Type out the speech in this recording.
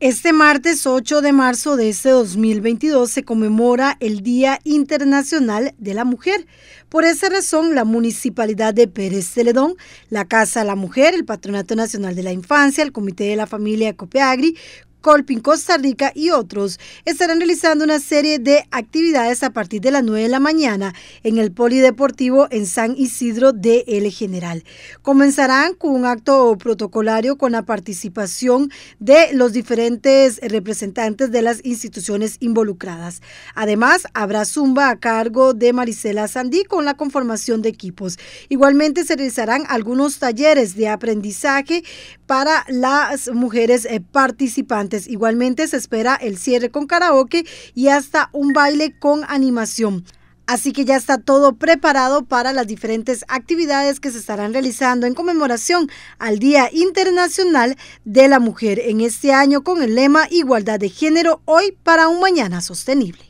Este martes 8 de marzo de este 2022 se conmemora el Día Internacional de la Mujer. Por esa razón, la Municipalidad de Pérez Celedón, la Casa de la Mujer, el Patronato Nacional de la Infancia, el Comité de la Familia Copeagri, Colpin Costa Rica y otros estarán realizando una serie de actividades a partir de las 9 de la mañana en el Polideportivo en San Isidro de El General. Comenzarán con un acto protocolario con la participación de los diferentes representantes de las instituciones involucradas. Además, habrá zumba a cargo de Marisela Sandí con la conformación de equipos. Igualmente se realizarán algunos talleres de aprendizaje para las mujeres eh, participantes Igualmente se espera el cierre con karaoke y hasta un baile con animación. Así que ya está todo preparado para las diferentes actividades que se estarán realizando en conmemoración al Día Internacional de la Mujer en este año con el lema Igualdad de Género hoy para un mañana sostenible.